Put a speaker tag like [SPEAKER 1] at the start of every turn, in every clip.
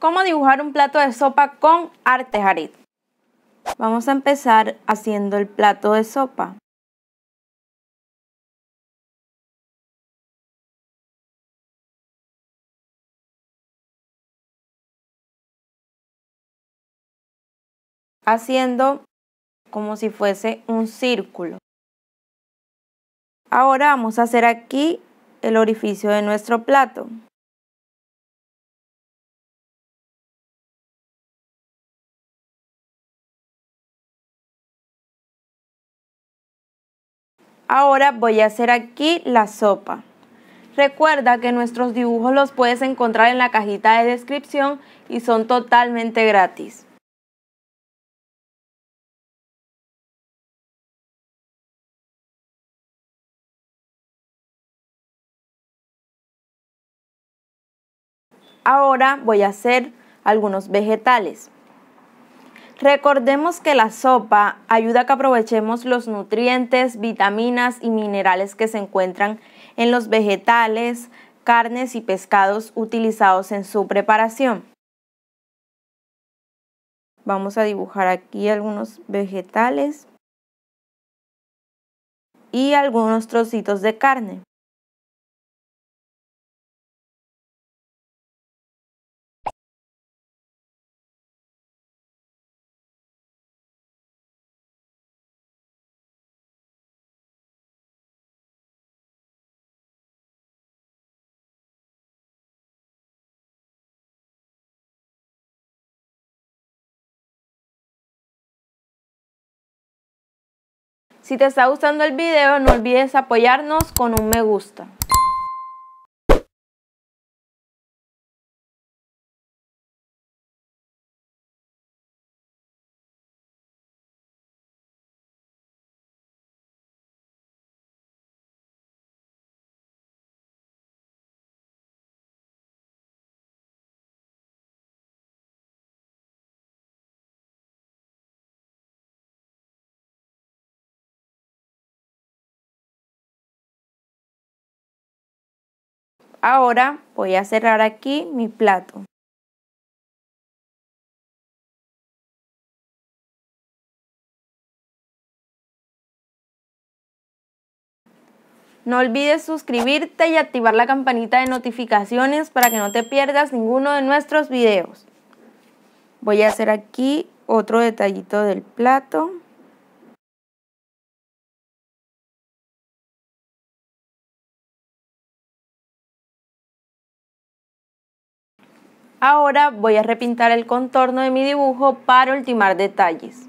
[SPEAKER 1] cómo dibujar un plato de sopa con Artejarit. Vamos a empezar haciendo el plato de sopa.
[SPEAKER 2] Haciendo
[SPEAKER 1] como si fuese un círculo. Ahora vamos a hacer aquí el orificio de nuestro plato. Ahora voy a hacer aquí la sopa. Recuerda que nuestros dibujos los puedes encontrar en la cajita de descripción y son totalmente gratis. Ahora voy a hacer algunos vegetales. Recordemos que la sopa ayuda a que aprovechemos los nutrientes, vitaminas y minerales que se encuentran en los vegetales, carnes y pescados utilizados en su preparación. Vamos a dibujar aquí algunos vegetales y algunos trocitos de carne.
[SPEAKER 2] Si te está gustando el video, no olvides apoyarnos con un me gusta. Ahora voy a cerrar aquí mi plato.
[SPEAKER 1] No olvides suscribirte y activar la campanita de notificaciones para que no te pierdas ninguno de nuestros videos. Voy a hacer aquí otro detallito del plato.
[SPEAKER 2] Ahora voy a repintar el contorno de mi dibujo para ultimar detalles.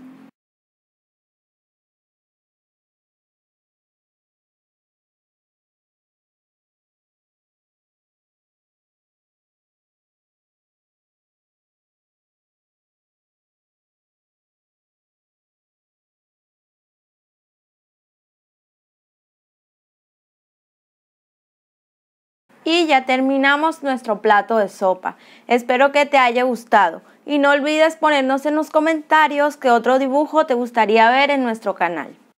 [SPEAKER 1] Y ya terminamos nuestro plato de sopa. Espero que te haya gustado. Y no olvides ponernos en los comentarios qué otro dibujo te gustaría ver en nuestro canal.